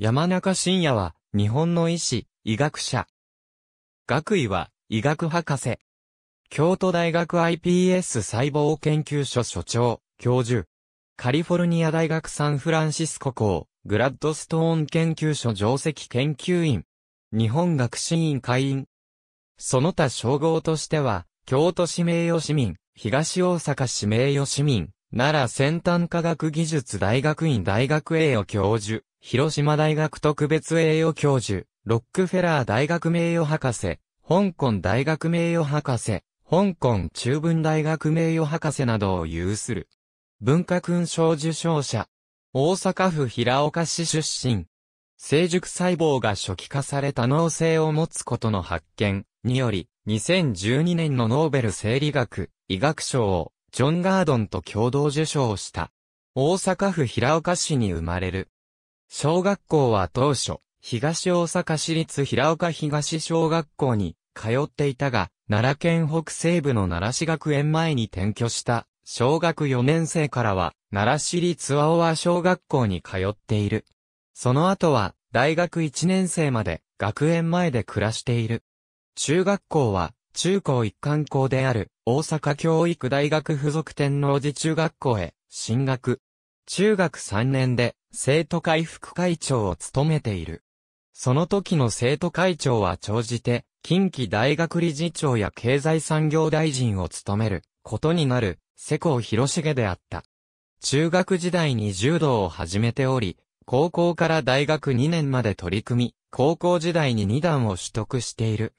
山中伸也は、日本の医師、医学者。学位は、医学博士。京都大学 iPS 細胞研究所所長、教授。カリフォルニア大学サンフランシスコ校、グラッドストーン研究所上席研究員。日本学士院会員。その他称号としては、京都市名誉市民、東大阪市名誉市民、奈良先端科学技術大学院大学栄誉教授。広島大学特別栄誉教授、ロックフェラー大学名誉博士、香港大学名誉博士、香港中文大学名誉博士などを有する。文化勲章受章者。大阪府平岡市出身。成熟細胞が初期化された脳性を持つことの発見により、2012年のノーベル生理学、医学賞をジョン・ガードンと共同受賞した。大阪府平岡市に生まれる。小学校は当初、東大阪市立平岡東小学校に通っていたが、奈良県北西部の奈良市学園前に転居した小学4年生からは、奈良市立和尾和小学校に通っている。その後は、大学1年生まで、学園前で暮らしている。中学校は、中高一貫校である、大阪教育大学附属天王寺中学校へ、進学。中学3年で、生徒会副会長を務めている。その時の生徒会長は長じて、近畿大学理事長や経済産業大臣を務めることになる、世耕広重であった。中学時代に柔道を始めており、高校から大学2年まで取り組み、高校時代に2段を取得している。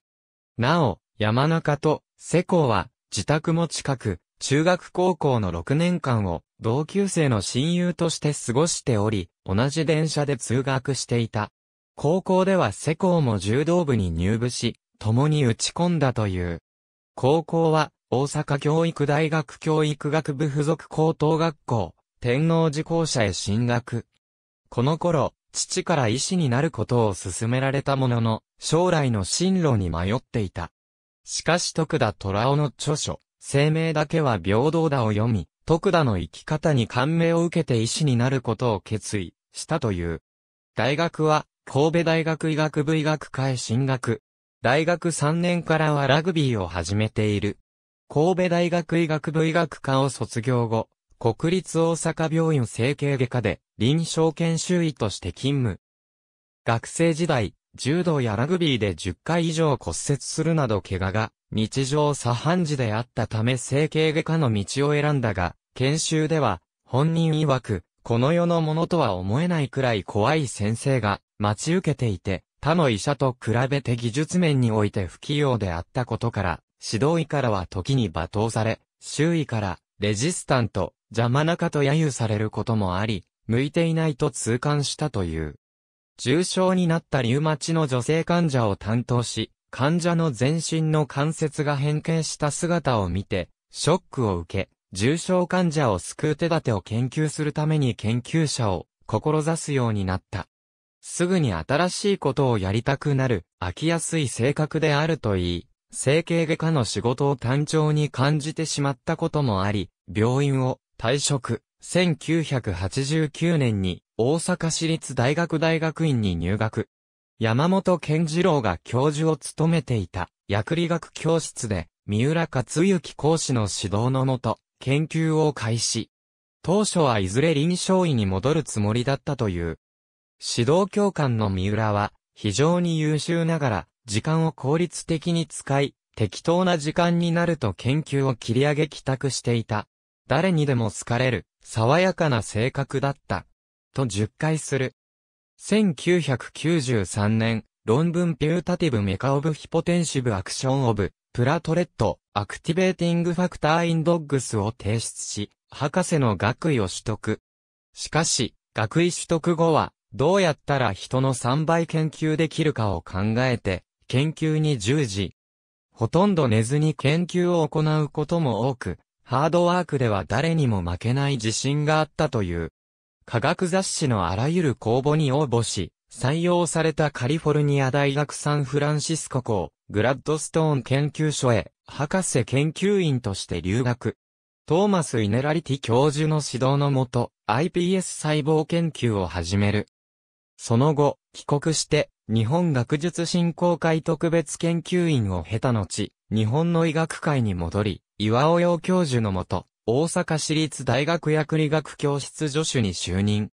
なお、山中と世耕は自宅も近く、中学高校の6年間を同級生の親友として過ごしており、同じ電車で通学していた。高校では世耕も柔道部に入部し、共に打ち込んだという。高校は、大阪教育大学教育学部附属高等学校、天皇寺校舎へ進学。この頃、父から医師になることを勧められたものの、将来の進路に迷っていた。しかし徳田虎雄の著書、生命だけは平等だを読み、徳田の生き方に感銘を受けて医師になることを決意したという。大学は、神戸大学医学部医学科へ進学。大学3年からはラグビーを始めている。神戸大学医学部医学科を卒業後、国立大阪病院整形外科で臨床研修医として勤務。学生時代、柔道やラグビーで10回以上骨折するなど怪我が日常茶飯事であったため整形外科の道を選んだが、研修では、本人曰く、この世のものとは思えないくらい怖い先生が待ち受けていて、他の医者と比べて技術面において不器用であったことから、指導医からは時に罵倒され、周囲からレジスタント、邪魔なかと揶揄されることもあり、向いていないと痛感したという。重症になったリウマチの女性患者を担当し、患者の全身の関節が変形した姿を見て、ショックを受け、重症患者を救う手立てを研究するために研究者を志すようになった。すぐに新しいことをやりたくなる、飽きやすい性格であるといい、整形外科の仕事を単調に感じてしまったこともあり、病院を退職。1989年に大阪市立大学大学院に入学。山本健次郎が教授を務めていた薬理学教室で、三浦克幸講師の指導のもと、研究を開始。当初はいずれ臨床医に戻るつもりだったという。指導教官の三浦は、非常に優秀ながら、時間を効率的に使い、適当な時間になると研究を切り上げ帰宅していた。誰にでも好かれる、爽やかな性格だった。と10回する。1993年、論文ピュータティブメカオブヒポテンシブアクションオブプラトレット、アクティベーティングファクターインドッグスを提出し、博士の学位を取得。しかし、学位取得後は、どうやったら人の3倍研究できるかを考えて、研究に従事。ほとんど寝ずに研究を行うことも多く、ハードワークでは誰にも負けない自信があったという。科学雑誌のあらゆる公募に応募し、採用されたカリフォルニア大学サンフランシスコ校、グラッドストーン研究所へ、博士研究員として留学。トーマス・イネラリティ教授の指導のもと、iPS 細胞研究を始める。その後、帰国して、日本学術振興会特別研究員を経た後、日本の医学会に戻り、岩尾洋教授のもと、大阪市立大学薬理学教室助手に就任。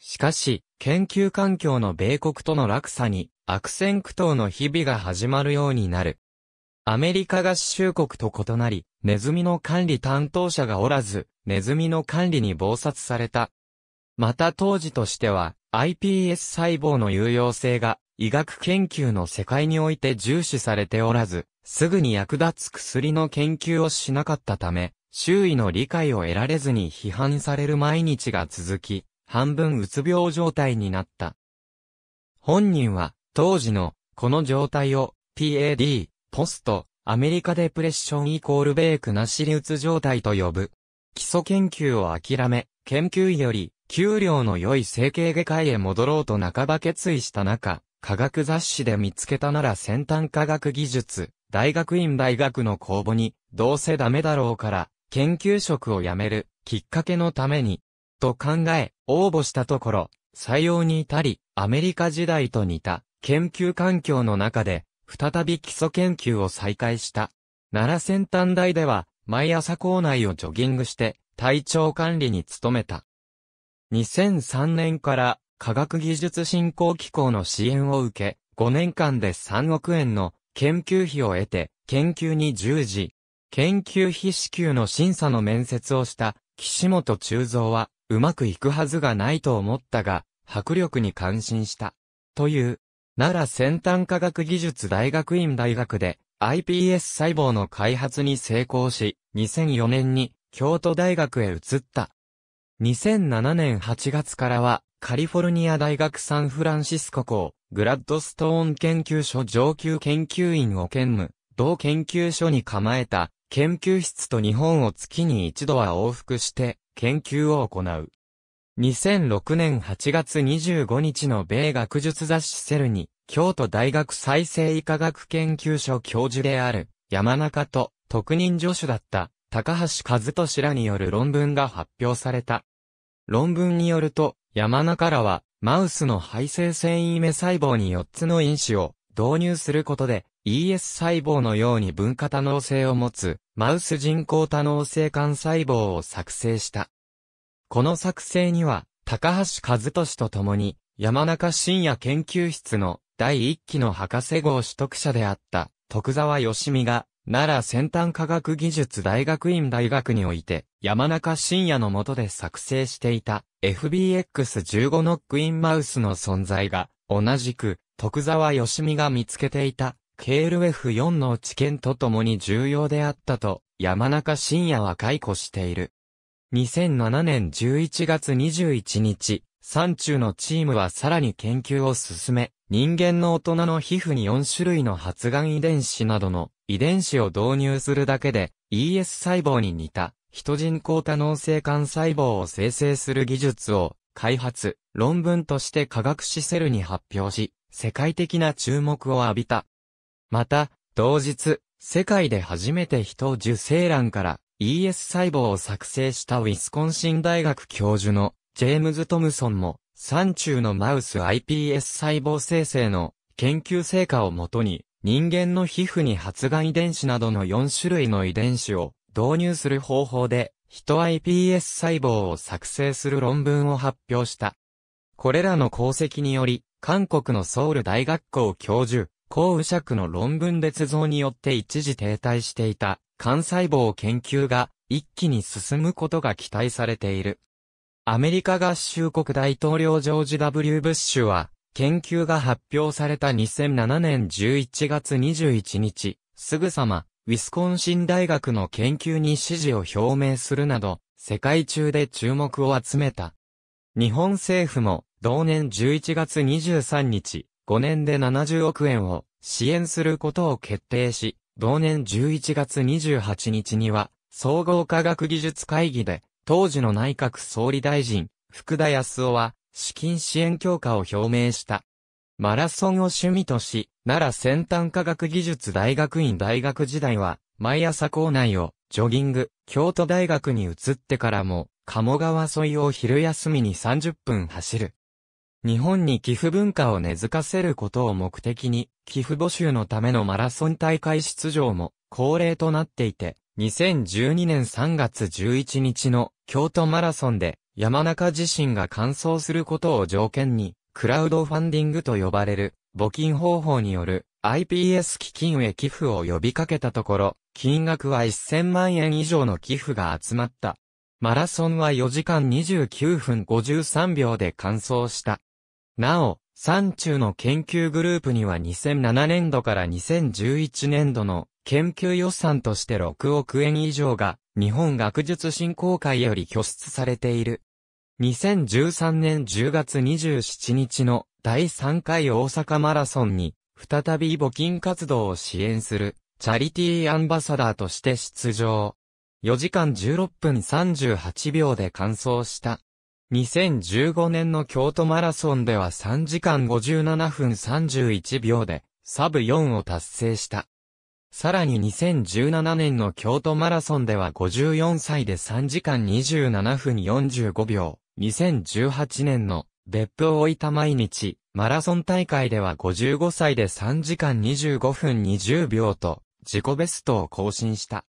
しかし、研究環境の米国との落差に悪戦苦闘の日々が始まるようになる。アメリカ合衆国と異なり、ネズミの管理担当者がおらず、ネズミの管理に暴殺された。また当時としては、iPS 細胞の有用性が医学研究の世界において重視されておらず、すぐに役立つ薬の研究をしなかったため、周囲の理解を得られずに批判される毎日が続き、半分うつ病状態になった。本人は、当時の、この状態を、PAD、ポスト、アメリカデプレッションイコールベークなしりうつ状態と呼ぶ。基礎研究を諦め、研究より、給料の良い整形外科医へ戻ろうと半ば決意した中、科学雑誌で見つけたなら先端科学技術、大学院大学の公募に、どうせダメだろうから、研究職を辞める、きっかけのために、と考え、応募したところ、採用に至り、アメリカ時代と似た研究環境の中で、再び基礎研究を再開した。奈良先端大では、毎朝校内をジョギングして、体調管理に努めた。2003年から科学技術振興機構の支援を受け、5年間で3億円の研究費を得て、研究に従事。研究費支給の審査の面接をした岸本中蔵は、うまくいくはずがないと思ったが、迫力に感心した。という、奈良先端科学技術大学院大学で iPS 細胞の開発に成功し、2004年に京都大学へ移った。2007年8月からはカリフォルニア大学サンフランシスコ校グラッドストーン研究所上級研究員を兼務、同研究所に構えた研究室と日本を月に一度は往復して研究を行う。2006年8月25日の米学術雑誌セルに、京都大学再生医科学研究所教授である、山中と、特任助手だった、高橋和俊らによる論文が発表された。論文によると、山中らは、マウスの排性繊維目細胞に4つの因子を導入することで、ES 細胞のように分化多能性を持つ、マウス人工多能性幹細胞を作成した。この作成には、高橋和俊と共に、山中伸夜研究室の第1期の博士号取得者であった、徳沢義美が、奈良先端科学技術大学院大学において、山中伸夜の下で作成していた FBX15 ノックインマウスの存在が、同じく、徳沢義美が見つけていた KLF4 の知見とともに重要であったと、山中信也は解雇している。2007年11月21日、山中のチームはさらに研究を進め、人間の大人の皮膚に4種類の発がん遺伝子などの遺伝子を導入するだけで ES 細胞に似た人人工多能性幹細胞を生成する技術を開発、論文として科学誌セルに発表し、世界的な注目を浴びた。また、同日、世界で初めて人受精卵から ES 細胞を作成したウィスコンシン大学教授のジェームズ・トムソンも、山中のマウス iPS 細胞生成の研究成果をもとに、人間の皮膚に発がん遺伝子などの4種類の遺伝子を導入する方法で、人 iPS 細胞を作成する論文を発表した。これらの功績により、韓国のソウル大学校教授、高宇釈の論文列像によって一時停滞していた、幹細胞研究が一気に進むことが期待されている。アメリカ合衆国大統領ジョージ W. ブッシュは、研究が発表された2007年11月21日、すぐさま、ウィスコンシン大学の研究に支持を表明するなど、世界中で注目を集めた。日本政府も、同年11月23日、5年で70億円を支援することを決定し、同年11月28日には、総合科学技術会議で、当時の内閣総理大臣、福田康夫は、資金支援強化を表明した。マラソンを趣味とし、奈良先端科学技術大学院大学時代は、毎朝校内を、ジョギング、京都大学に移ってからも、鴨川沿いを昼休みに30分走る、日本に寄付文化を根付かせることを目的に、寄付募集のためのマラソン大会出場も恒例となっていて、2012年3月11日の京都マラソンで山中自身が完走することを条件に、クラウドファンディングと呼ばれる募金方法による iPS 基金へ寄付を呼びかけたところ、金額は1000万円以上の寄付が集まった。マラソンは4時間29分53秒で完走した。なお、山中の研究グループには2007年度から2011年度の研究予算として6億円以上が日本学術振興会より拠出されている。2013年10月27日の第3回大阪マラソンに再び募金活動を支援するチャリティーアンバサダーとして出場。4時間16分38秒で完走した。2015年の京都マラソンでは3時間57分31秒で、サブ4を達成した。さらに2017年の京都マラソンでは54歳で3時間27分45秒。2018年の別府を置いた毎日、マラソン大会では55歳で3時間25分20秒と自己ベストを更新した。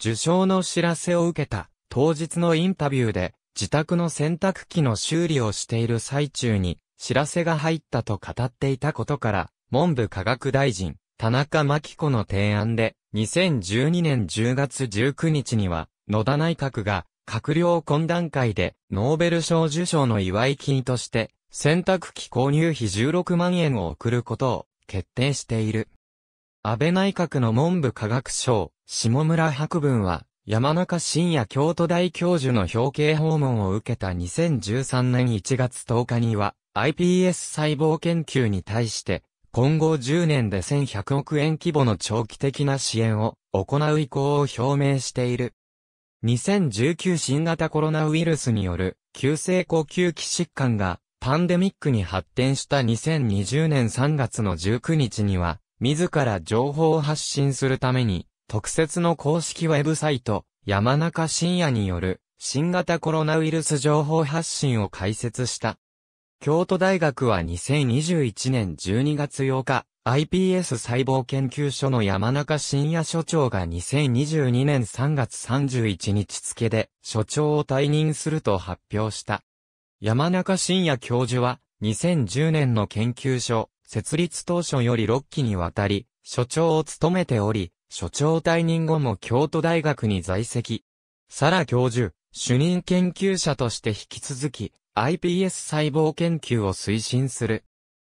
受賞の知らせを受けた当日のインタビューで自宅の洗濯機の修理をしている最中に知らせが入ったと語っていたことから、文部科学大臣、田中真紀子の提案で、2012年10月19日には、野田内閣が、閣僚懇談会で、ノーベル賞受賞の祝い金として、洗濯機購入費16万円を送ることを決定している。安倍内閣の文部科学省、下村博文は、山中伸也京都大教授の表敬訪問を受けた2013年1月10日には、iPS 細胞研究に対して、今後10年で1100億円規模の長期的な支援を行う意向を表明している。2019新型コロナウイルスによる急性呼吸器疾患がパンデミックに発展した2020年3月の19日には、自ら情報を発信するために、特設の公式ウェブサイト、山中深夜による、新型コロナウイルス情報発信を開設した。京都大学は2021年12月8日、iPS 細胞研究所の山中深夜所長が2022年3月31日付で所長を退任すると発表した。山中深夜教授は2010年の研究所設立当初より6期にわたり所長を務めており、所長退任後も京都大学に在籍。サラ教授、主任研究者として引き続き、iPS 細胞研究を推進する。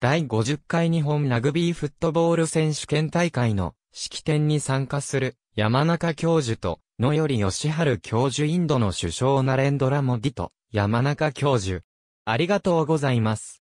第50回日本ラグビーフットボール選手権大会の式典に参加する山中教授と野より義春教授インドの首相ナレンドラモディと山中教授。ありがとうございます。